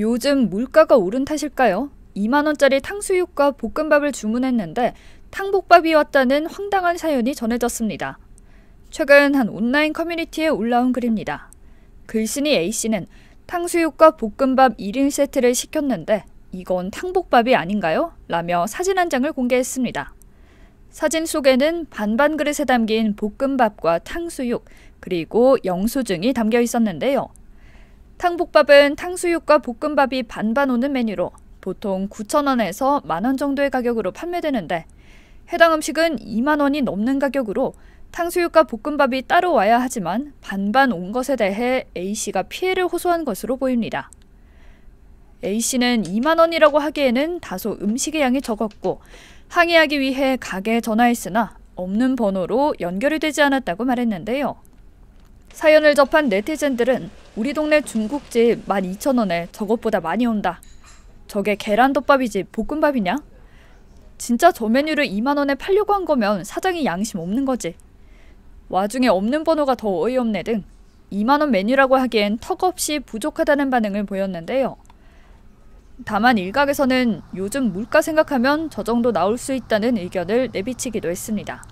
요즘 물가가 오른 탓일까요? 2만원짜리 탕수육과 볶음밥을 주문했는데 탕볶밥이 왔다는 황당한 사연이 전해졌습니다. 최근 한 온라인 커뮤니티에 올라온 글입니다. 글쓴이 A씨는 탕수육과 볶음밥 1인 세트를 시켰는데 이건 탕볶밥이 아닌가요? 라며 사진 한 장을 공개했습니다. 사진 속에는 반반 그릇에 담긴 볶음밥과 탕수육, 그리고 영수증이 담겨 있었는데요. 탕볶밥은 탕수육과 볶음밥이 반반 오는 메뉴로 보통 9,000원에서 만원 정도의 가격으로 판매되는데 해당 음식은 2만 원이 넘는 가격으로 탕수육과 볶음밥이 따로 와야 하지만 반반 온 것에 대해 A씨가 피해를 호소한 것으로 보입니다. A씨는 2만 원이라고 하기에는 다소 음식의 양이 적었고 항의하기 위해 가게에 전화했으나 없는 번호로 연결이 되지 않았다고 말했는데요. 사연을 접한 네티즌들은 우리 동네 중국집 12,000원에 저것보다 많이 온다. 저게 계란덮밥이지 볶음밥이냐? 진짜 저 메뉴를 2만원에 팔려고 한 거면 사장이 양심 없는 거지. 와중에 없는 번호가 더 어이없네 등 2만원 메뉴라고 하기엔 턱없이 부족하다는 반응을 보였는데요. 다만 일각에서는 요즘 물가 생각하면 저 정도 나올 수 있다는 의견을 내비치기도 했습니다.